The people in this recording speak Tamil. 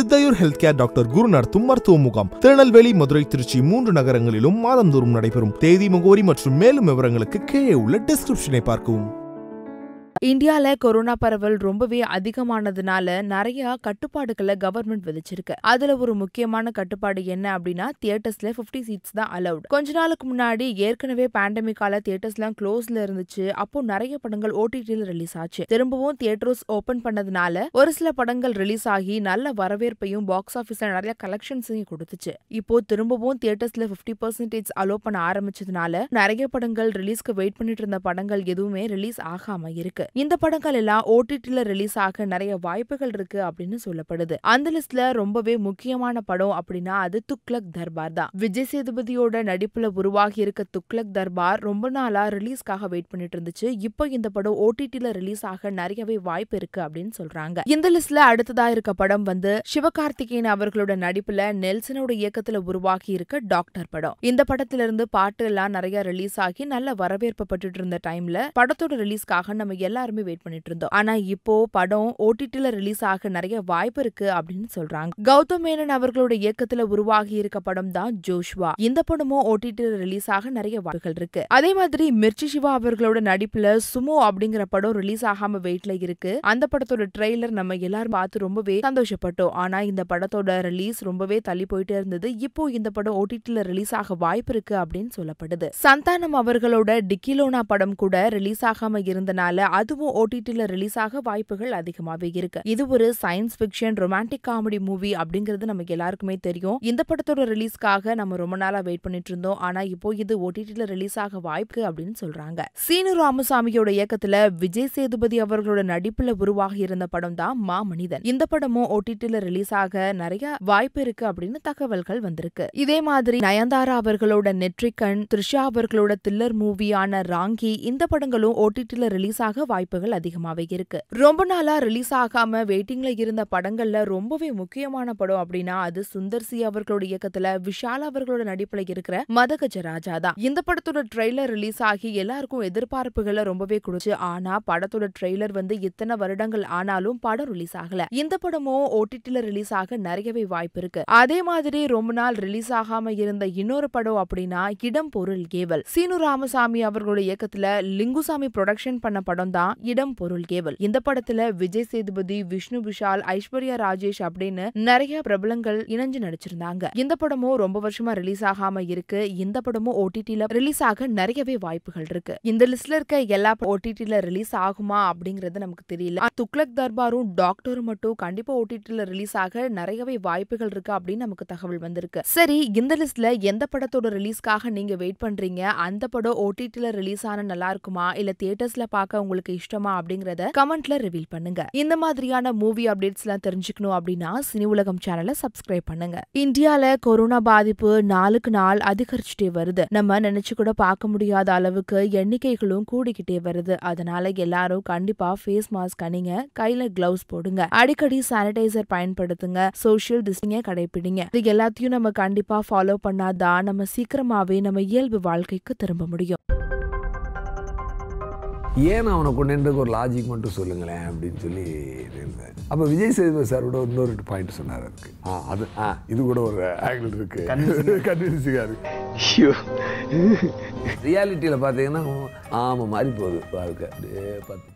சித்தையூர் ஹெல்த் கேர் டாக்டர் நடத்தும் மருத்துவ முகாம் திருநெல்வேலி மதுரை திருச்சி மூன்று நகரங்களிலும் மாதந்தோறும் நடைபெறும் தேதி முகவரி மற்றும் மேலும் விவரங்களுக்கு கீழே உள்ள டிஸ்கிரிப்ஷனை பார்க்கவும் இந்தியால கொரோனா பரவல் ரொம்பவே அதிகமானதுனால நிறைய கட்டுப்பாடுகளை கவர்மெண்ட் விதிச்சிருக்கு அதுல ஒரு முக்கியமான கட்டுப்பாடு என்ன அப்படின்னா தியேட்டர்ஸ்ல பிப்டி சீட்ஸ் தான் அலௌட் கொஞ்ச நாளுக்கு முன்னாடி ஏற்கனவே பேண்டமிக்கால தியேட்டர்ஸ் எல்லாம் க்ளோஸ்ல இருந்துச்சு அப்போ நிறைய படங்கள் ஓடிடியில் ரிலீஸ் ஆச்சு திரும்பவும் தியேட்டர்ஸ் ஓபன் பண்ணதுனால ஒரு சில படங்கள் ரிலீஸ் ஆகி நல்ல வரவேற்பையும் பாக்ஸ் ஆபீஸ்ல நிறைய கலெக்ஷன்ஸையும் கொடுத்துச்சு இப்போ திரும்பவும் தியேட்டர்ஸ்ல பிப்டி பர்சன்டேஜ் அலோ பண்ண ஆரம்பிச்சதுனால நிறைய படங்கள் ரிலீஸ்க்கு வெயிட் பண்ணிட்டு இருந்த படங்கள் எதுவுமே ரிலீஸ் ஆகாம இருக்கு இந்த படங்கள் எல்லாம் ஓடிடில ரிலீஸ் ஆக நிறைய வாய்ப்புகள் இருக்கு அப்படின்னு சொல்லப்படுது அந்த லிஸ்ட்ல ரொம்பவே முக்கியமான படம் அப்படின்னா அது துக்லக் தர்பார் தான் விஜய் சேதுபதியோட நடிப்புல உருவாகி இருக்க துக்லக் தர்பார் ரொம்ப நாளா ரிலீஸ்க்காக வெயிட் பண்ணிட்டு இருந்துச்சு இப்போ இந்த படம் ஓடிடில ரிலீஸ் ஆக நிறையவே வாய்ப்பு இருக்கு அப்படின்னு சொல்றாங்க இந்த லிஸ்ட்ல அடுத்ததா இருக்க படம் வந்து சிவகார்த்திகேயன் அவர்களோட நடிப்புல நெல்சனோட இயக்கத்துல உருவாகி இருக்க டாக்டர் படம் இந்த படத்துல இருந்து பாட்டு எல்லாம் நிறைய ரிலீஸ் ஆகி நல்ல வரவேற்பு பட்டு இருந்த டைம்ல படத்தோட ரிலீஸ்க்காக நம்ம எல்லா எல்லாருமே வெயிட் பண்ணிட்டு இருந்தோம் ஆனா இப்போ படம் ஓடிடில ரிலீஸ் ஆக நிறைய வாய்ப்பு இருக்கு அப்படின்னு சொல்றாங்க கௌதம் மேனன் அவர்களோட இயக்கத்துல உருவாகி இருக்க படம் தான் ஜோஷ்வா இந்த படமும் ஓடிடில ரிலீஸ் ஆக நிறைய வாய்ப்புகள் இருக்கு அதே மாதிரி மிர்ச்சி சிவா அவர்களோட நடிப்புல சுமோ அப்படிங்கிற படம் ரிலீஸ் ஆகாம வெயிட்ல இருக்கு அந்த படத்தோட ட்ரெய்லர் நம்ம எல்லாரும் பார்த்து ரொம்பவே சந்தோஷப்பட்டோம் ஆனா இந்த படத்தோட ரிலீஸ் ரொம்பவே தள்ளி போயிட்டே இருந்தது இப்போ இந்த படம் ஓடிடில ரிலீஸ் ஆக வாய்ப்பு இருக்கு அப்படின்னு சொல்லப்படுது சந்தானம் அவர்களோட டிக்கிலோனா படம் கூட ரிலீஸ் ஆகாம இருந்தனால அதுவும் ஓடிடியில் ரிலீஸ் ஆக வாய்ப்புகள் அதிகமாகவே இருக்கு இது ஒரு science fiction romantic comedy movie அப்படிங்கிறது நமக்கு எல்லாருக்குமே தெரியும் இந்த படத்தோட ரிலீஸ்க்காக நம்ம ரொம்ப நாளா வெயிட் பண்ணிட்டு இருந்தோம் ஆனா இப்போ இது ஓடிடியில் ரிலீஸ் ஆக வாய்ப்பு அப்படின்னு சொல்றாங்க சீனு ராமசாமியோட இயக்கத்துல விஜய் சேதுபதி அவர்களோட நடிப்புல உருவாகி இருந்த படம் தான் மா மனிதன் இந்த படமும் ஓடிடியில் ரிலீஸ் ஆக நிறைய வாய்ப்பு இருக்கு அப்படின்னு தகவல்கள் வந்திருக்கு இதே மாதிரி நயன்தாரா அவர்களோட நெற்றிக்கண் த்ரிஷா அவர்களோட தில்லர் மூவியான ராங்கி இந்த படங்களும் ஓடிடியில் ரிலீஸ் ஆக வாய்ப்புகள் அதிகமாகவே இருக்கு ரொம்ப நாளா ரிலீஸ் ஆகாம வெயிட்டிங்ல இருந்த படங்கள்ல ரொம்பவே முக்கியமான படம் அப்படின்னா அது சுந்தர் சி அவர்களோட இயக்கத்துல விஷால் அவர்களோட நடிப்புல இருக்கிற மதகஜ ராஜா தான் இந்த படத்தோட ட்ரெய்லர் ரிலீஸ் ஆகி எல்லாருக்கும் எதிர்பார்ப்புகளை ரொம்பவே குடிச்சு ஆனா படத்தோட ட்ரெய்லர் வந்து இத்தனை வருடங்கள் ஆனாலும் படம் ரிலீஸ் ஆகல இந்த படமும் ஓடிடில ரிலீஸ் ஆக நிறையவே வாய்ப்பு இருக்கு அதே மாதிரி ரொம்ப நாள் ரிலீஸ் ஆகாம இருந்த இன்னொரு படம் அப்படின்னா இடம் பொருள் ஏவல் சீனு ராமசாமி அவர்களோட இயக்கத்துல லிங்குசாமி ப்ரொடக்ஷன் பண்ண படம் தான் தான் இடம் பொருள் கேவல் இந்த படத்துல விஜய் சேதுபதி விஷ்ணு விஷால் ஐஸ்வர்யா ராஜேஷ் அப்படின்னு நிறைய பிரபலங்கள் இணைஞ்சு நடிச்சிருந்தாங்க இந்த படமும் ரொம்ப வருஷமா ரிலீஸ் ஆகாம இருக்கு இந்த படமும் ஓடிடில ரிலீஸ் ஆக நிறையவே வாய்ப்புகள் இருக்கு இந்த லிஸ்ட்ல இருக்க எல்லா ஓடிடில ரிலீஸ் ஆகுமா அப்படிங்கறது நமக்கு தெரியல துக்ளக் தர்பாரும் டாக்டரும் மட்டும் கண்டிப்பா ஓடிடில ரிலீஸ் ஆக நிறையவே வாய்ப்புகள் இருக்கு அப்படின்னு நமக்கு தகவல் வந்திருக்கு சரி இந்த லிஸ்ட்ல எந்த படத்தோட ரிலீஸ்க்காக நீங்க வெயிட் பண்றீங்க அந்த படம் ஓடிடில ரிலீஸ் ஆன நல்லா இருக்குமா இல்ல தியேட்டர்ஸ்ல பார்க்க உங்களுக்கு இஷ்டமா அப்படிங்கறத கமெண்ட்ல ரிவீல் பண்ணுங்க இந்த மாதிரியான மூவி அப்டேட்ஸ் எல்லாம் தெரிஞ்சுக்கணும் அப்படின்னா சினி உலகம் சேனலை சப்ஸ்கிரைப் பண்ணுங்க இந்தியால கொரோனா பாதிப்பு நாளுக்கு நாள் அதிகரிச்சுட்டே வருது நம்ம நினைச்சு கூட பார்க்க முடியாத அளவுக்கு எண்ணிக்கைகளும் கூடிக்கிட்டே வருது அதனால எல்லாரும் கண்டிப்பா ஃபேஸ் மாஸ்க் அணிங்க கையில கிளவுஸ் போடுங்க அடிக்கடி சானிடைசர் பயன்படுத்துங்க சோசியல் டிஸ்டிங்க கடைபிடிங்க இது எல்லாத்தையும் நம்ம கண்டிப்பா ஃபாலோ பண்ணாதான் நம்ம சீக்கிரமாவே நம்ம இயல்பு வாழ்க்கைக்கு திரும்ப முடியும் ஏன் அவனை கொண்டேன்றதுக்கு ஒரு லாஜிக் மட்டும் சொல்லுங்களேன் அப்படின்னு சொல்லி இருந்தேன் அப்போ விஜய் சேதுபதி சாரோட இன்னொரு பாயிண்ட் சொன்னார் இருக்கு ஆ அது ஆ இது கூட ஒரு ஆங்கிள் இருக்கு கன்வின்சிங்காக இருக்கு ஐயோ ரியாலிட்டியில் பார்த்தீங்கன்னா ஆமாம் மாறி போகுது வாழ்க்கை அப்படியே பார்த்து